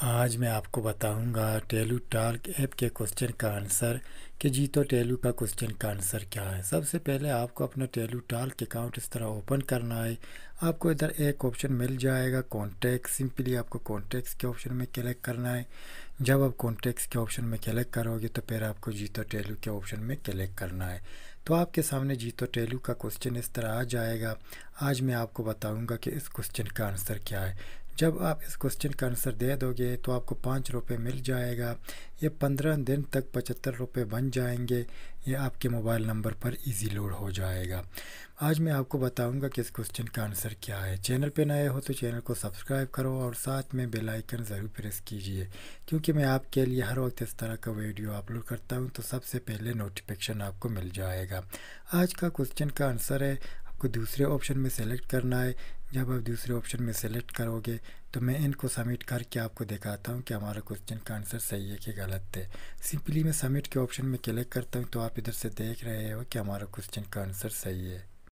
आज मैं आपको बताऊंगा टेलू टार्क ऐप के क्वेश्चन का आंसर कि जी तो टेलू का क्वेश्चन का आंसर क्या है सबसे पहले आपको अपना टेलू टार्क अकाउंट इस तरह ओपन करना है आपको इधर एक ऑप्शन मिल जाएगा कॉन्टैक्ट सिंपली आपको कॉन्टैक्ट्स के ऑप्शन में क्लिक करना है जब आप कॉन्टैक्ट्स के ऑप्शन में क्लिक करोगे तो फिर आपको जीतो टेलू के ऑप्शन में क्लिक करना है तो आपके सामने जीतो टेलू का क्वेश्चन इस तरह आ जाएगा आज मैं आपको बताऊंगा कि इस क्वेश्चन का आंसर क्या है जब आप इस क्वेश्चन का आंसर दे दोगे तो आपको पाँच रुपये मिल जाएगा ये पंद्रह दिन तक पचहत्तर रुपये बन जाएंगे ये आपके मोबाइल नंबर पर इजी लोड हो जाएगा आज मैं आपको बताऊंगा कि इस क्वेश्चन का आंसर क्या है चैनल पे नए हो तो चैनल को सब्सक्राइब करो और साथ में बेल आइकन ज़रूर प्रेस कीजिए क्योंकि मैं आपके लिए हर वक्त इस तरह का वीडियो अपलोड करता हूँ तो सबसे पहले नोटिफिकेशन आपको मिल जाएगा आज का क्वेश्चन का आंसर है आपको दूसरे ऑप्शन में सेलेक्ट करना है जब आप दूसरे ऑप्शन में सेलेक्ट करोगे तो मैं इनको सबमिट करके आपको दिखाता हूँ कि हमारा क्वेश्चन का आंसर सही है कि गलत है सिंपली मैं सबमिट के ऑप्शन में क्लिक करता हूँ तो आप इधर से देख रहे हो कि हमारा क्वेश्चन का आंसर सही है